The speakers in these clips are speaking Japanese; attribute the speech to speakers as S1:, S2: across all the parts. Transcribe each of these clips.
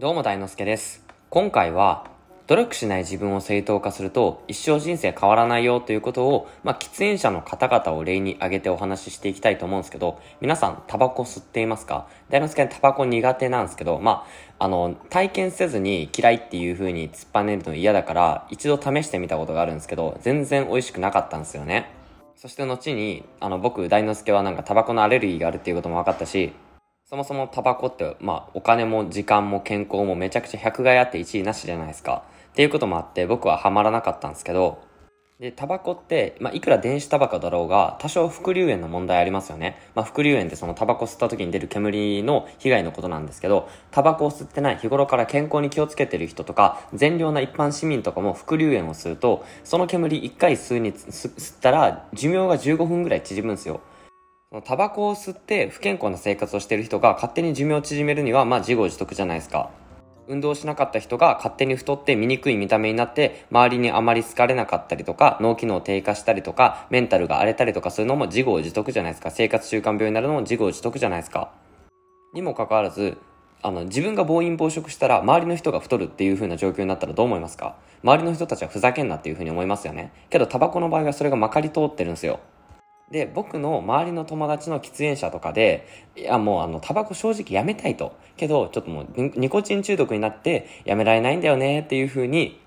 S1: どうも大之助です。今回は、努力しない自分を正当化すると一生人生変わらないよということを、まあ、喫煙者の方々を例に挙げてお話ししていきたいと思うんですけど、皆さんタバコ吸っていますか大之助はタバコ苦手なんですけど、まあ、あの、体験せずに嫌いっていう風に突っぱねるの嫌だから、一度試してみたことがあるんですけど、全然美味しくなかったんですよね。そして後に、あの、僕、大之助はなんかタバコのアレルギーがあるっていうことも分かったし、そもそもタバコって、まあ、お金も時間も健康もめちゃくちゃ100害あって1位なしじゃないですか。っていうこともあって、僕はハマらなかったんですけど、で、タバコって、まあ、いくら電子タバコだろうが、多少副流煙の問題ありますよね。まあ、副流煙ってそのタバコ吸った時に出る煙の被害のことなんですけど、タバコを吸ってない日頃から健康に気をつけてる人とか、善良な一般市民とかも副流煙をすると、その煙1回吸うに、吸ったら寿命が15分ぐらい縮むんですよ。タバコを吸って不健康な生活をしてる人が勝手に寿命を縮めるにはまあ自業自得じゃないですか。運動しなかった人が勝手に太って醜い見た目になって周りにあまり好かれなかったりとか脳機能低下したりとかメンタルが荒れたりとかするのも自業自得じゃないですか生活習慣病になるのも自業自得じゃないですかにもかかわらずあの自分が暴飲暴食したら周りの人が太るっていう風な状況になったらどう思いますか周りの人たちはふざけんなっていう風に思いますよねけどタバコの場合はそれがまかり通ってるんですよで、僕の周りの友達の喫煙者とかで、いや、もうあの、タバコ正直やめたいと。けど、ちょっともうニコチン中毒になってやめられないんだよねっていうふうに、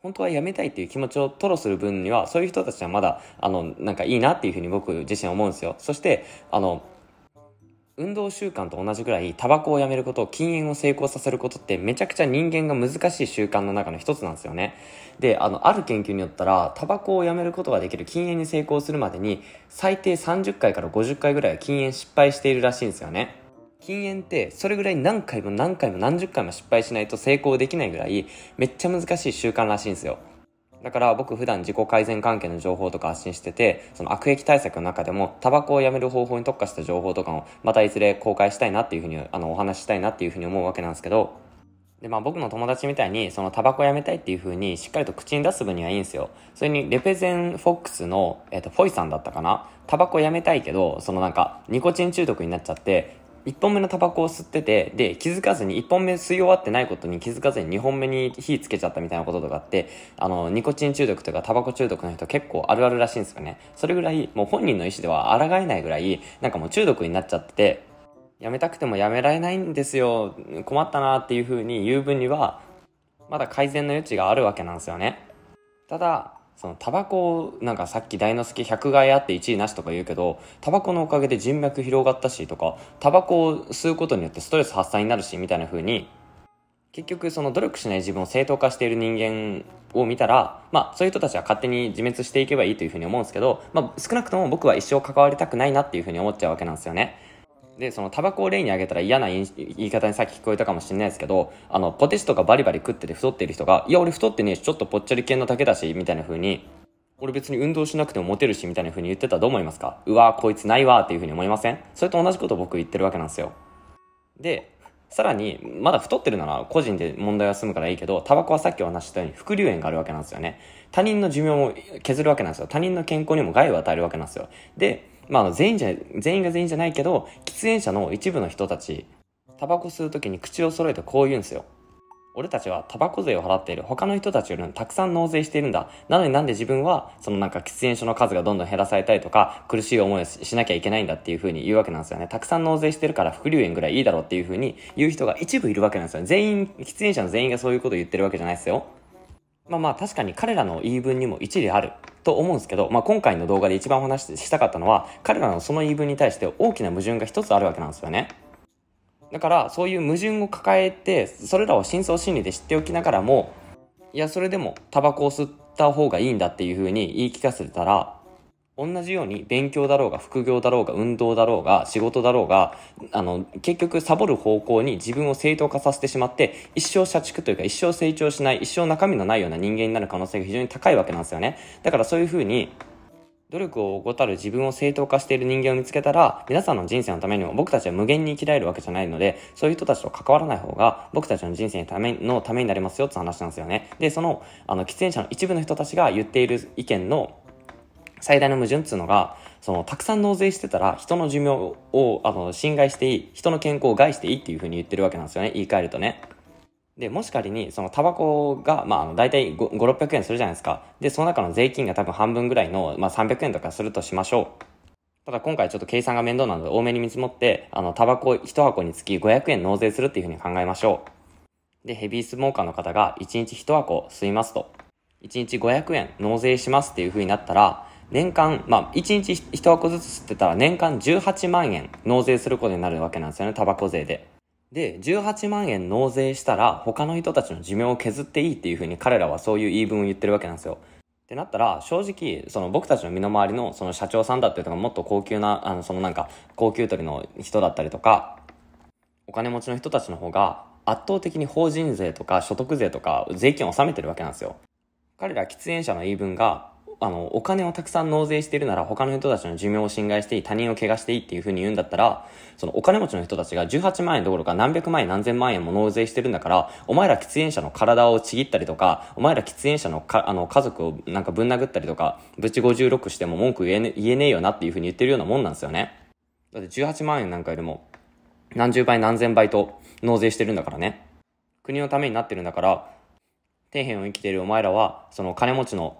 S1: 本当はやめたいっていう気持ちを吐露する分には、そういう人たちはまだ、あの、なんかいいなっていうふうに僕自身思うんですよ。そして、あの、運動習慣と同じぐらいタバコをやめること禁煙を成功させることってめちゃくちゃ人間が難しい習慣の中の一つなんですよねであのある研究によったらタバコをやめることができる禁煙に成功するまでに最低30回から50回ぐらいは禁煙失敗しているらしいんですよね禁煙ってそれぐらい何回も何回も何十回も失敗しないと成功できないぐらいめっちゃ難しい習慣らしいんですよだから僕普段自己改善関係の情報とか発信してて、その悪役対策の中でも、タバコをやめる方法に特化した情報とかを、またいずれ公開したいなっていうふうに、あの、お話ししたいなっていうふうに思うわけなんですけど、で、まあ僕の友達みたいに、そのタバコやめたいっていう風にしっかりと口に出す分にはいいんですよ。それに、レペゼンフォックスの、えっ、ー、と、フォイさんだったかなタバコやめたいけど、そのなんか、ニコチン中毒になっちゃって、1本目のタバコを吸ってて、で、気づかずに、1本目吸い終わってないことに気づかずに2本目に火つけちゃったみたいなこととかって、あの、ニコチン中毒とかタバコ中毒の人結構あるあるらしいんですよね。それぐらい、もう本人の意思では抗えないぐらい、なんかもう中毒になっちゃってて、やめたくてもやめられないんですよ、困ったなっていうふうに言う分には、まだ改善の余地があるわけなんですよね。ただ、そのタバコなんかさっき大之助100害あって1位なしとか言うけどタバコのおかげで人脈広がったしとかタバコを吸うことによってストレス発散になるしみたいな風に結局その努力しない自分を正当化している人間を見たら、まあそういう人たちは勝手に自滅していけばいいというふうに思うんですけど、まあ少なくとも僕は一生関わりたくないなっていうふうに思っちゃうわけなんですよね。で、そのタバコを例に挙げたら嫌な言い方にさっき聞こえたかもしれないですけど、あの、ポテチとかバリバリ食ってて太ってる人が、いや、俺太ってねえし、ちょっとぽっちゃり系の竹だし、みたいな風に、俺別に運動しなくてもモテるし、みたいな風に言ってたらどう思いますかうわーこいつないわーっていう風に思いませんそれと同じこと僕言ってるわけなんですよ。で、さらに、まだ太ってるなら個人で問題は済むからいいけど、タバコはさっきお話したように副流炎があるわけなんですよね。他人の寿命も削るわけなんですよ。他人の健康にも害を与えるわけなんですよ。で、まあ、全員じゃ、全員が全員じゃないけど、喫煙者の一部の人たち、タバコ吸う時に口を揃えてこう言うんですよ。俺たちはタバコ税を払っている他の人たちよりもたくさん納税しているんだ。なのになんで自分は、そのなんか喫煙所の数がどんどん減らされたりとか、苦しい思いをしなきゃいけないんだっていう風に言うわけなんですよね。たくさん納税してるから副流煙ぐらいいいだろうっていう風に言う人が一部いるわけなんですよね。全員、喫煙者の全員がそういうことを言ってるわけじゃないですよ。まあまあ確かに彼らの言い分にも一理あると思うんですけど、まあ、今回の動画で一番お話ししたかったのは彼らのその言い分に対して大きな矛盾が一つあるわけなんですよね。だからそういう矛盾を抱えてそれらを深層心理で知っておきながらもいやそれでもタバコを吸った方がいいんだっていうふうに言い聞かせたら同じように勉強だろうが副業だろうが運動だろうが仕事だろうがあの結局サボる方向に自分を正当化させてしまって一生社畜というか一生成長しない一生中身のないような人間になる可能性が非常に高いわけなんですよねだからそういうふうに努力を怠る自分を正当化している人間を見つけたら、皆さんの人生のためにも僕たちは無限に生きられるわけじゃないので、そういう人たちと関わらない方が、僕たちの人生のためのためになりますよって話なんですよね。で、その、あの、喫煙者の一部の人たちが言っている意見の、最大の矛盾っつうのが、その、たくさん納税してたら、人の寿命を、あの、侵害していい、人の健康を害していいっていうふうに言ってるわけなんですよね。言い換えるとね。で、もし仮に、そのタバコが、まあ、大体5、600円するじゃないですか。で、その中の税金が多分半分ぐらいの、まあ、300円とかするとしましょう。ただ今回ちょっと計算が面倒なので多めに見積もって、あの、タバコ1箱につき500円納税するっていうふうに考えましょう。で、ヘビースモーカーの方が1日1箱吸いますと。1日500円納税しますっていうふうになったら、年間、まあ、1日1箱ずつ吸ってたら年間18万円納税することになるわけなんですよね、タバコ税で。で、18万円納税したら他の人たちの寿命を削っていいっていうふうに彼らはそういう言い分を言ってるわけなんですよ。ってなったら、正直、その僕たちの身の回りのその社長さんだったりとか、もっと高級な、あの、そのなんか、高級取りの人だったりとか、お金持ちの人たちの方が、圧倒的に法人税とか所得税とか税金を納めてるわけなんですよ。彼ら喫煙者の言い分が、あの、お金をたくさん納税してるなら他の人たちの寿命を侵害していい、他人を怪我していいっていう風に言うんだったら、そのお金持ちの人たちが18万円どころか何百万円何千万円も納税してるんだから、お前ら喫煙者の体をちぎったりとか、お前ら喫煙者のか、あの、家族をなんかぶん殴ったりとか、ぶち56しても文句言えね言えねえよなっていう風に言ってるようなもんなんですよね。だって18万円なんかよりも、何十倍何千倍と納税してるんだからね。国のためになってるんだから、底辺を生きているお前らは、その金持ちの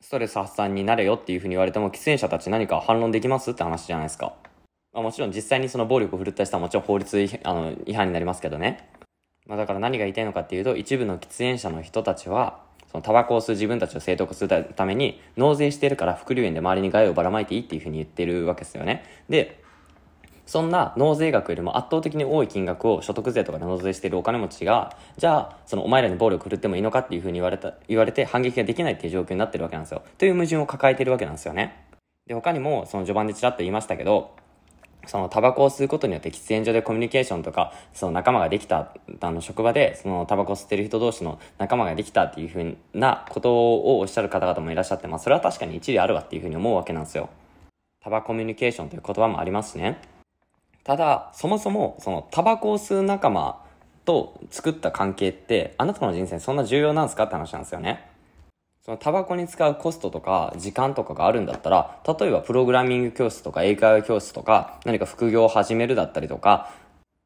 S1: ストレス発散になれよっていうふうに言われても、喫煙者たち何か反論できますって話じゃないですか。まあ、もちろん実際にその暴力を振るった人はもちろん法律あの違反になりますけどね。まあ、だから何が言いたいのかっていうと、一部の喫煙者の人たちは、そのタバコを吸う自分たちを正当化するために、納税してるから副流煙で周りに害をばらまいていいっていうふうに言ってるわけですよね。で、そんな納税額よりも圧倒的に多い金額を所得税とかで納税しているお金持ちが、じゃあ、そのお前らに暴力振るってもいいのかっていうふうに言われた、言われて反撃ができないっていう状況になってるわけなんですよ。という矛盾を抱えてるわけなんですよね。で、他にも、その序盤でちらっと言いましたけど、そのタバコを吸うことによって喫煙所でコミュニケーションとか、その仲間ができた、あの、職場で、そのタバコ吸ってる人同士の仲間ができたっていうふうなことをおっしゃる方々もいらっしゃって、まあ、それは確かに一理あるわっていうふうに思うわけなんですよ。タバコミュニケーションという言葉もありますしね。ただ、そもそも、その、タバコを吸う仲間と作った関係って、あなたの人生そんな重要なんですかって話なんですよね。そのタバコに使うコストとか時間とかがあるんだったら、例えばプログラミング教室とか英会話教室とか、何か副業を始めるだったりとか、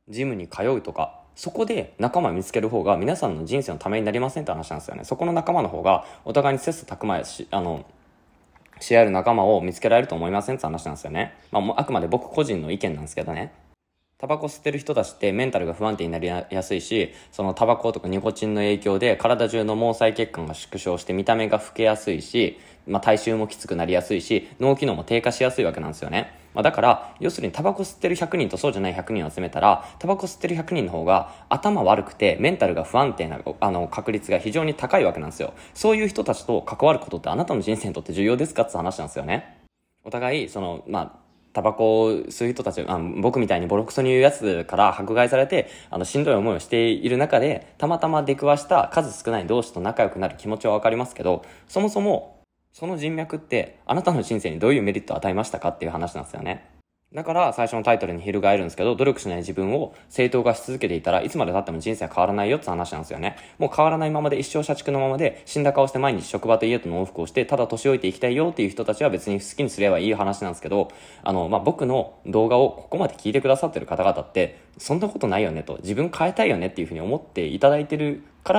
S1: ジムに通うとか、そこで仲間を見つける方が皆さんの人生のためになりませんって話なんですよね。そこの仲間の方がお互いに切磋琢磨やし、あの、し合える仲間を見つけられると思いませんって話なんですよね。まあ、もうあくまで僕個人の意見なんですけどね。タバコ吸ってる人たちってメンタルが不安定になりやすいし、そのタバコとかニコチンの影響で体中の毛細血管が縮小して見た目が老けやすいし、まあ体臭もきつくなりやすいし、脳機能も低下しやすいわけなんですよね。まあ、だから、要するにタバコ吸ってる100人とそうじゃない100人を集めたら、タバコ吸ってる100人の方が頭悪くてメンタルが不安定なあの確率が非常に高いわけなんですよ。そういう人たちと関わることってあなたの人生にとって重要ですかって話なんですよね。お互い、その、まあ、タバコを吸う人たち、あ僕みたいにボロクソに言うやつから迫害されて、あの、しんどい思いをしている中で、たまたま出くわした数少ない同士と仲良くなる気持ちはわかりますけど、そもそもその人脈ってあなたの人生にどういうメリットを与えましたかっていう話なんですよね。だから最初のタイトルに翻るんですけど、努力しない自分を正当化し続けていたらいつまで経っても人生は変わらないよって話なんですよね。もう変わらないままで一生社畜のままで死んだ顔して毎日職場と家との往復をしてただ年老いていきたいよっていう人たちは別に好きにすればいい話なんですけど、あの、まあ、僕の動画をここまで聞いてくださってる方々ってそんなことないよねと自分変えたいよねっていうふうに思っていただいてるか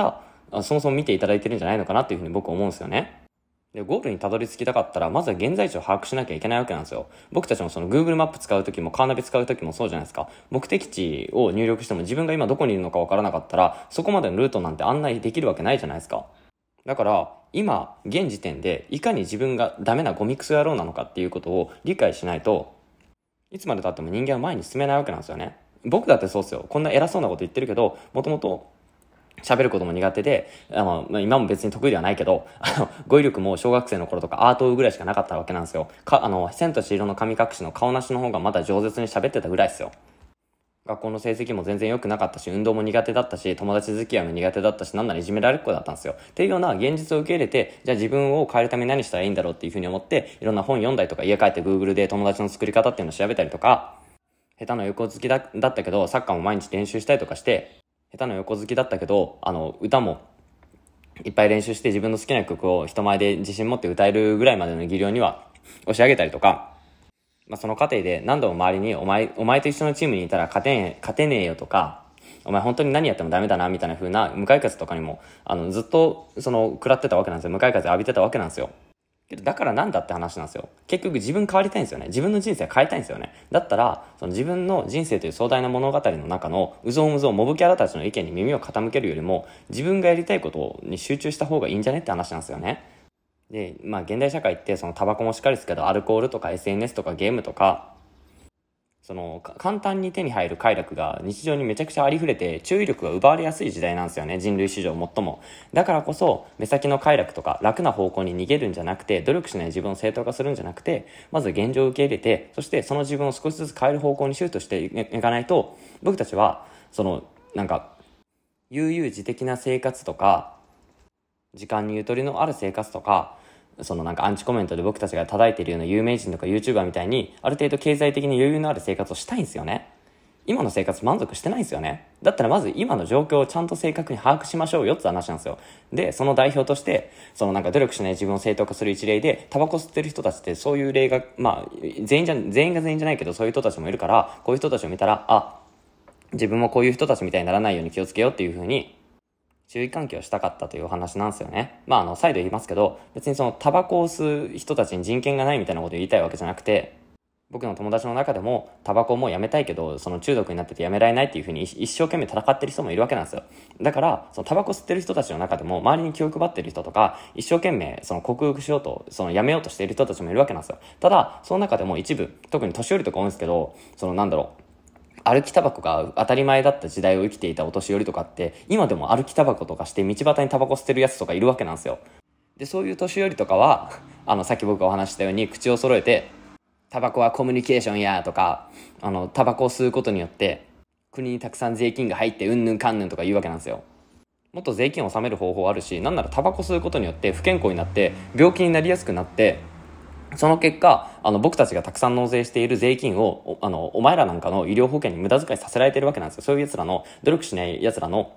S1: ら、そもそも見ていただいてるんじゃないのかなっていうふうに僕思うんですよね。で、ゴールにたどり着きたかったら、まずは現在地を把握しなきゃいけないわけなんですよ。僕たちもその Google マップ使うときも、カーナビ使うときもそうじゃないですか。目的地を入力しても自分が今どこにいるのかわからなかったら、そこまでのルートなんて案内できるわけないじゃないですか。だから、今、現時点で、いかに自分がダメなゴミクソ野郎なのかっていうことを理解しないと、いつまで経っても人間は前に進めないわけなんですよね。僕だってそうっすよ。こんな偉そうなこと言ってるけど、もともと喋ることも苦手で、あの、まあ、今も別に得意ではないけど、あの、語彙力も小学生の頃とかアートぐらいしかなかったわけなんですよ。か、あの、千と千色の神隠しの顔なしの方がまだ饒舌に喋ってたぐらいですよ。学校の成績も全然良くなかったし、運動も苦手だったし、友達付き合いも苦手だったし、なんならいじめられっ子だったんですよ。っていうような現実を受け入れて、じゃあ自分を変えるために何したらいいんだろうっていうふうに思って、いろんな本読んだりとか、家帰って Google で友達の作り方っていうのを調べたりとか、下手な横好きだだったけど、サッカーも毎日練習したりとかして、下手な横好きだったけど、あの、歌もいっぱい練習して自分の好きな曲を人前で自信持って歌えるぐらいまでの技量には押し上げたりとか、まあ、その過程で何度も周りに、お前、お前と一緒のチームにいたら勝てねえ、勝てねえよとか、お前本当に何やってもダメだな、みたいな風な無い風とかにも、あの、ずっと、その、食らってたわけなんですよ。かい風浴びてたわけなんですよ。けど、だからなんだって話なんですよ。結局自分変わりたいんですよね。自分の人生変えたいんですよね。だったら、その自分の人生という壮大な物語の中の、うぞうむぞう、モブキャラたちの意見に耳を傾けるよりも、自分がやりたいことに集中した方がいいんじゃねって話なんですよね。で、まあ現代社会って、そのタバコもしっかりですけど、アルコールとか SNS とかゲームとか、その簡単に手に入る快楽が日常にめちゃくちゃありふれて注意力が奪われやすい時代なんですよね人類史上最もだからこそ目先の快楽とか楽な方向に逃げるんじゃなくて努力しない自分を正当化するんじゃなくてまず現状を受け入れてそしてその自分を少しずつ変える方向にシュートしていかないと僕たちはそのなんか悠々自適な生活とか時間にゆとりのある生活とかそのなんかアンチコメントで僕たちが叩いてるような有名人とか YouTuber みたいに、ある程度経済的に余裕のある生活をしたいんですよね。今の生活満足してないですよね。だったらまず今の状況をちゃんと正確に把握しましょうよって話なんですよ。で、その代表として、そのなんか努力しない自分を正当化する一例で、タバコ吸ってる人たちってそういう例が、まあ、全員じゃ、全員が全員じゃないけどそういう人たちもいるから、こういう人たちを見たら、あ、自分もこういう人たちみたいにならないように気をつけようっていうふうに注意喚起をしたかったというお話なんですよね。まあ、あの、再度言いますけど、別にその、タバコを吸う人たちに人権がないみたいなことを言いたいわけじゃなくて、僕の友達の中でも、タバコをもうやめたいけど、その中毒になっててやめられないっていうふうに一生懸命戦ってる人もいるわけなんですよ。だから、そのタバコ吸ってる人たちの中でも、周りに気を配ってる人とか、一生懸命、その克服しようと、そのやめようとしている人たちもいるわけなんですよ。ただ、その中でも一部、特に年寄りとか多いんですけど、そのなんだろう、歩きタバコが当たり前だった時代を生きていたお年寄りとかって、今でも歩きタバコとかして道端にタバコ捨てるやつとかいるわけなんですよ。で、そういう年寄りとかは、あの、さっき僕がお話したように口を揃えて、タバコはコミュニケーションやとか、あの、タバコを吸うことによって、国にたくさん税金が入ってうんぬんかんぬんとか言うわけなんですよ。もっと税金を納める方法あるし、なんならタバコ吸うことによって不健康になって、病気になりやすくなって、その結果、あの、僕たちがたくさん納税している税金を、あの、お前らなんかの医療保険に無駄遣いさせられてるわけなんですよ。そういう奴らの、努力しない奴らの、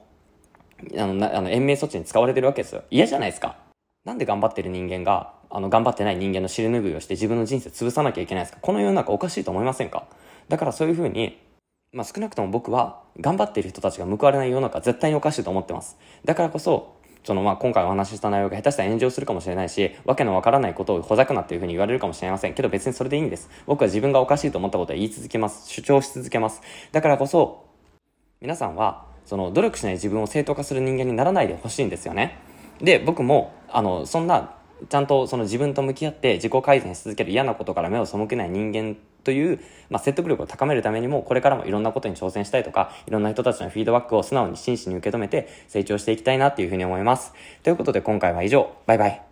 S1: あの、あの延命措置に使われてるわけですよ。嫌じゃないですか。なんで頑張ってる人間が、あの、頑張ってない人間の尻拭いをして自分の人生潰さなきゃいけないんですかこの世の中おかしいと思いませんかだからそういうふうに、まあ、少なくとも僕は、頑張ってる人たちが報われない世の中絶対におかしいと思ってます。だからこそ、そのまあ今回お話しした内容が下手したら炎上するかもしれないし、わけのわからないことをほざくなっていうふうに言われるかもしれませんけど別にそれでいいんです。僕は自分がおかしいと思ったことは言い続けます。主張し続けます。だからこそ、皆さんはその努力しない自分を正当化する人間にならないでほしいんですよね。で、僕も、あの、そんなちゃんとその自分と向き合って自己改善し続ける嫌なことから目を背けない人間という、まあ、説得力を高めるためにも、これからもいろんなことに挑戦したいとか、いろんな人たちのフィードバックを素直に真摯に受け止めて成長していきたいなっていうふうに思います。ということで今回は以上。バイバイ。